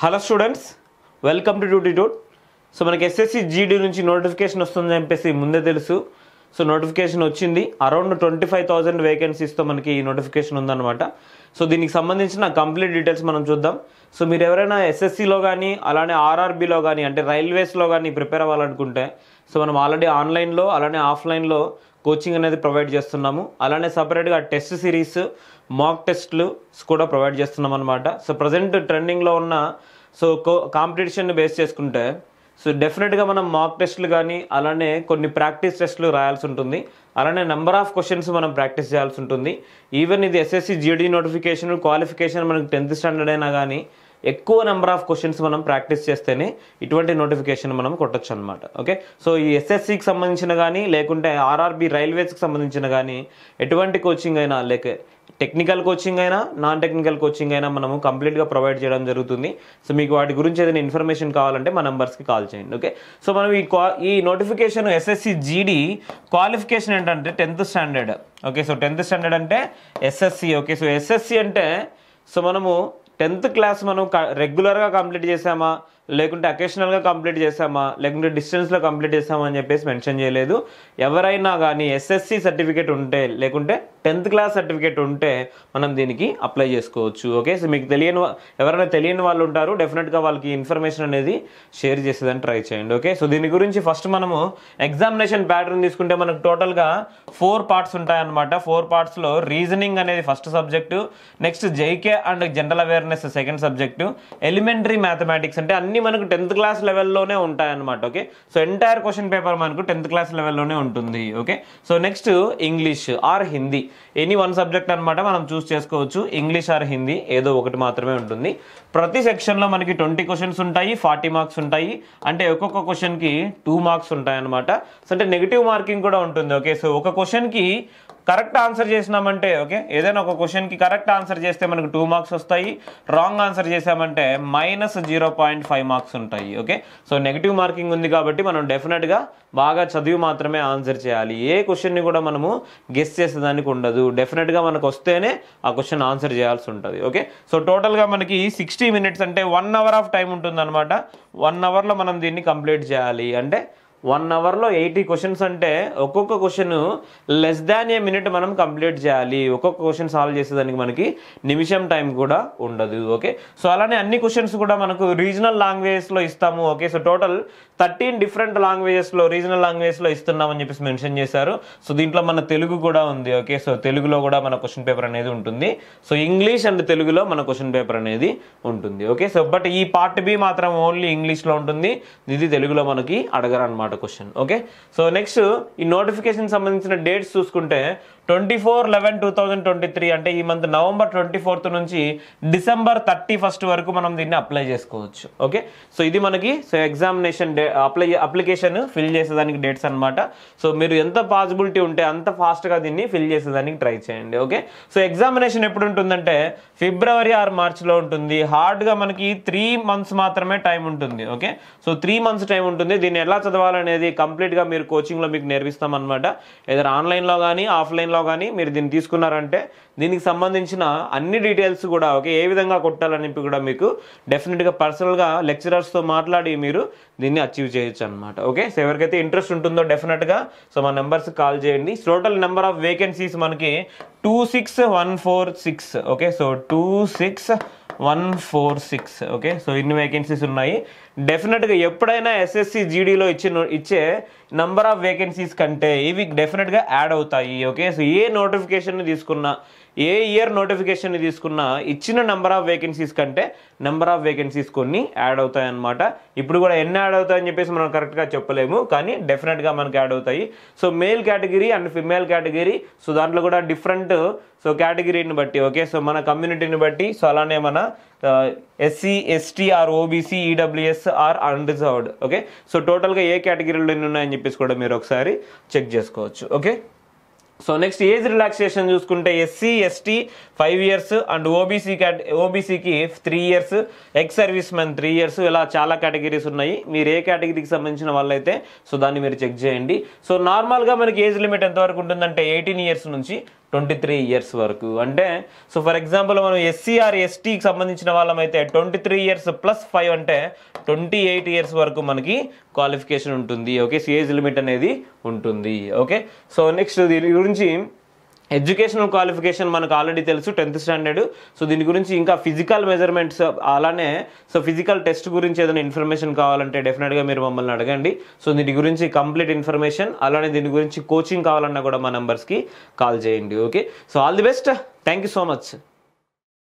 hello students welcome to డ్యూటీట్యూడ్ so మనకి SSC GD నుంచి నోటిఫికేషన్ వస్తుందని చెప్పేసి ముందే తెలుసు సో నోటిఫికేషన్ వచ్చింది అరౌండ్ ట్వంటీ ఫైవ్ థౌజండ్ వేకెన్సీస్తో మనకి నోటిఫికేషన్ ఉందన్నమాట సో దీనికి సంబంధించిన కంప్లీట్ డీటెయిల్స్ మనం చూద్దాం సో మీరు ఎవరైనా ఎస్ఎస్సిలో కానీ అలానే ఆర్ఆర్బీలో కానీ అంటే రైల్వేస్లో కానీ ప్రిపేర్ అవ్వాలనుకుంటే సో మనం ఆల్రెడీ ఆన్లైన్లో అలానే ఆఫ్లైన్లో కోచింగ్ అనేది ప్రొవైడ్ చేస్తున్నాము అలానే సపరేట్గా టెస్ట్ సిరీస్ మాక్ టెస్ట్లు కూడా ప్రొవైడ్ చేస్తున్నాం అనమాట సో ప్రజెంట్ ట్రెండింగ్లో ఉన్న సో కాంపిటీషన్ని బేస్ చేసుకుంటే సో డెఫినెట్గా మనం మాక్ టెస్ట్లు కానీ అలానే కొన్ని ప్రాక్టీస్ టెస్ట్లు రాయాల్సి ఉంటుంది అలానే నెంబర్ ఆఫ్ క్వశ్చన్స్ మనం ప్రాక్టీస్ చేయాల్సి ఉంటుంది ఈవెన్ ఇది ఎస్ఎస్సి జీడీ నోటిఫికేషన్ క్వాలిఫికేషన్ మనకి టెన్త్ స్టాండర్డ్ అయినా కానీ ఎక్కువ నెంబర్ ఆఫ్ క్వశ్చన్స్ మనం ప్రాక్టీస్ చేస్తేనే ఇటువంటి నోటిఫికేషన్ మనం కొట్టచ్చు అనమాట ఓకే సో ఈ ఎస్ఎస్సికి సంబంధించిన కానీ లేకుంటే ఆర్ఆర్బి రైల్వేస్కి సంబంధించిన కానీ ఎటువంటి కోచింగ్ అయినా లేక టెక్నికల్ కోచింగ్ అయినా నాన్ టెక్నికల్ కోచింగ్ అయినా మనము కంప్లీట్గా ప్రొవైడ్ చేయడం జరుగుతుంది సో మీకు వాటి గురించి ఏదైనా ఇన్ఫర్మేషన్ కావాలంటే మా నెంబర్స్కి కాల్ చేయండి ఓకే సో మనం ఈ ఈ నోటిఫికేషన్ ఎస్ఎస్సి జీడీ క్వాలిఫికేషన్ ఏంటంటే tenth standard okay so tenth standard అంటే ఎస్ఎస్సి ఓకే సో ఎస్ఎస్సి అంటే సో మనము టెన్త్ క్లాస్ మనం రెగ్యులర్గా కంప్లీట్ చేసామా లేకుంటే అకేషనల్గా కంప్లీట్ చేసామా లేకుంటే డిస్టెన్స్లో కంప్లీట్ చేసామా అని చెప్పేసి మెన్షన్ చేయలేదు ఎవరైనా కానీ ఎస్ఎస్సి సర్టిఫికేట్ ఉంటే లేకుంటే టెన్త్ క్లాస్ సర్టిఫికేట్ ఉంటే మనం దీనికి అప్లై చేసుకోవచ్చు ఓకే సో మీకు తెలియని ఎవరైనా తెలియని వాళ్ళు ఉంటారు డెఫినెట్గా వాళ్ళకి ఇన్ఫర్మేషన్ అనేది షేర్ చేసేదని ట్రై చేయండి ఓకే సో దీని గురించి ఫస్ట్ మనము ఎగ్జామినేషన్ ప్యాటర్న్ తీసుకుంటే మనకు టోటల్గా ఫోర్ పార్ట్స్ ఉంటాయన్నమాట ఫోర్ పార్ట్స్లో రీజనింగ్ అనేది first subject next GK and general awareness second subject elementary mathematics అంటే అన్ని ఇవన్నీ మనకు టెన్త్ క్లాస్ లెవెల్లోనే ఉంటాయన్నమాట okay so entire question paper మనకు టెన్త్ క్లాస్ లెవెల్లోనే ఉంటుంది okay so next English or Hindi any one subject అనమాట మనం చూస్ చేసుకోవచ్చు ఇంగ్లీష్ ఆర్ హిందీ ఏదో ఒకటి మాత్రమే ఉంటుంది ప్రతి సెక్షన్లో మనకి ట్వంటీ క్వశ్చన్స్ ఉంటాయి ఫార్టీ మార్క్స్ ఉంటాయి అంటే ఒక్కొక్క క్వశ్చన్కి టూ మార్క్స్ ఉంటాయి అనమాట సో అంటే నెగిటివ్ మార్కింగ్ కూడా ఉంటుంది ఓకే సో ఒక క్వశ్చన్కి కరెక్ట్ ఆన్సర్ చేసినామంటే ఓకే ఏదైనా ఒక క్వశ్చన్కి కరెక్ట్ ఆన్సర్ చేస్తే మనకు టూ మార్క్స్ వస్తాయి రాంగ్ ఆన్సర్ చేసామంటే minus zero point five marks ఉంటాయి ఓకే సో నెగిటివ్ మార్కింగ్ ఉంది కాబట్టి మనం డెఫినెట్గా బాగా చదివి మాత్రమే ఆన్సర్ చేయాలి ఏ క్వశ్చన్ని కూడా మనము గెస్ చేసేదానికి ఉండదు డెఫినెట్గా మనకు వస్తేనే ఆ క్వశ్చన్ ఆన్సర్ చేయాల్సి ఉంటుంది ఓకే సో టోటల్గా మనకి సిక్స్టీ మినిట్స్ అంటే వన్ అవర్ ఆఫ్ టైం ఉంటుంది అనమాట వన్ అవర్లో మనం దీన్ని కంప్లీట్ చేయాలి అంటే వన్ అవర్లో ఎయిటీ క్వశ్చన్స్ అంటే ఒక్కొక్క question less than a minute మనం కంప్లీట్ చేయాలి ఒక్కొక్క క్వశ్చన్ సాల్వ్ చేసేదానికి మనకి నిమిషం టైం కూడా ఉండదు ఓకే సో అలానే అన్ని క్వశ్చన్స్ కూడా మనకు రీజనల్ లాంగ్వేజెస్లో ఇస్తాము okay so total thirteen different లాంగ్వేజెస్లో రీజనల్ లాంగ్వేజెస్లో ఇస్తున్నామని చెప్పేసి మెన్షన్ చేశారు సో దీంట్లో మన తెలుగు కూడా ఉంది ఓకే సో తెలుగులో కూడా మన క్వశ్చన్ పేపర్ అనేది ఉంటుంది సో ఇంగ్లీష్ అండ్ తెలుగులో మన క్వశ్చన్ పేపర్ అనేది ఉంటుంది ఓకే సో బట్ ఈ పార్ట్ బి మాత్రం ఓన్లీ ఇంగ్లీష్లో ఉంటుంది ఇది తెలుగులో మనకి అడగరు అనమాట అనమాట క్వశ్చన్ ఓకే సో నెక్స్ట్ ఈ నోటిఫికేషన్ సంబంధించిన డేట్స్ చూసుకుంటే twenty four eleven two thousand twenty three అంటే ఈ మంత్ నవంబర్ ట్వంటీ ఫోర్త్ నుంచి డిసెంబర్ థర్టీ ఫస్ట్ వరకు మనం దీన్ని అప్లై చేసుకోవచ్చు ఓకే సో ఇది మనకి so examination day apply application fill చేసేదానికి డేట్స్ అనమాట సో మీరు ఎంత పాసిబిలిటీ ఉంటే అంత ఫాస్ట్గా దీన్ని ఫిల్ చేసేదానికి ట్రై చేయండి ఓకే సో ఎగ్జామినేషన్ ఎప్పుడు ఉంటుందంటే ఫిబ్రవరి ఆర్ మార్చ్లో ఉంటుంది హార్డ్గా మనకి త్రీ మంత్స్ మాత్రమే టైం ఉంటుంది okay so three months time ఉంటుంది దీన్ని ఎలా చదవాలనేది కంప్లీట్గా మీరు కోచింగ్లో మీకు నేర్పిస్తామన్నమాట ఏదైనా ఆన్లైన్లో కానీ ఆఫ్లైన్లో రూపంలో కానీ మీరు దీన్ని తీసుకున్నారంటే దీనికి సంబంధించిన అన్ని డీటెయిల్స్ కూడా ఓకే ఏ విధంగా కొట్టాలని కూడా మీకు డెఫినెట్గా పర్సనల్గా లెక్చరర్స్తో మాట్లాడి మీరు దీన్ని అచీవ్ చేయొచ్చు అనమాట ఓకే సో ఎవరికైతే ఇంట్రెస్ట్ ఉంటుందో డెఫినెట్గా సో మా నెంబర్స్ కాల్ చేయండి టోటల్ నెంబర్ ఆఫ్ వేకెన్సీస్ మనకి two six one four six okay so two six one four six okay so ఇన్ని వేకెన్సీస్ ఉన్నాయి డెఫినెట్గా ఎప్పుడైనా ఎస్ఎస్సి జీడీలో ఇచ్చిన ఇచ్చే నంబర్ ఆఫ్ వేకెన్సీస్ కంటే ఇవి డెఫినెట్గా యాడ్ అవుతాయి ఓకే సో ఏ నోటిఫికేషన్ తీసుకున్నా ఏ ఇయర్ నోటిఫికేషన్ తీసుకున్నా ఇచ్చిన నెంబర్ ఆఫ్ వేకెన్సీస్ కంటే నెంబర్ ఆఫ్ వేకెన్సీస్ కొన్ని యాడ్ అవుతాయి అనమాట ఇప్పుడు కూడా ఎన్ని యాడ్ అవుతాయని చెప్పేసి మనం కరెక్ట్గా చెప్పలేము కానీ డెఫినెట్గా మనకి యాడ్ అవుతాయి so male category and female category so దాంట్లో కూడా డిఫరెంట్ సో కేటగిరీని బట్టి ఓకే సో మన కమ్యూనిటీని బట్టి సో అలానే మన SC ST or OBC EWS or unreserved okay so టోటల్గా ఏ కేటగిరీలో ఎన్ని ఉన్నాయని చెప్పేసి కూడా మీరు ఒకసారి చెక్ చేసుకోవచ్చు okay so next age relaxation చూసుకుంటే SC ST five years and OBC cat ఓబీసీకి three years ex service men three years ఇలా చాలా కేటగిరీస్ ఉన్నాయి మీరు ఏ కేటగిరీకి సంబంధించిన వాళ్ళైతే సో దాన్ని మీరు చెక్ చేయండి సో నార్మల్గా మనకి ఏజ్ లిమిట్ ఎంతవరకు ఉంటుందంటే ఎయిటీన్ ఇయర్స్ నుంచి ట్వంటీ త్రీ ఇయర్స్ వరకు అంటే సో ఫర్ ఎగ్జాంపుల్ మనం ఎస్సీఆర్ ఎస్టీకి సంబంధించిన వాళ్ళమైతే twenty three years plus five అంటే ట్వంటీ ఎయిట్ ఇయర్స్ వరకు మనకి క్వాలిఫికేషన్ ఉంటుంది ఓకే సిఏజ్ లిమిట్ అనేది ఉంటుంది ఓకే సో నెక్స్ట్ దీని గురించి ఎడ్యుకేషనల్ క్వాలిఫికేషన్ మనకు ఆల్రెడీ తెలుసు టెన్త్ స్టాండర్డ్ సో దీని గురించి ఇంకా ఫిజికల్ మెజర్మెంట్స్ అలానే సో ఫిజికల్ టెస్ట్ గురించి ఏదైనా ఇన్ఫర్మేషన్ కావాలంటే డెఫినెట్గా మీరు మమ్మల్ని అడగండి సో దీని గురించి కంప్లీట్ ఇన్ఫర్మేషన్ అలానే దీని గురించి కోచింగ్ కావాలన్నా కూడా మా నెంబర్స్కి కాల్ చేయండి okay so all the best thank you so much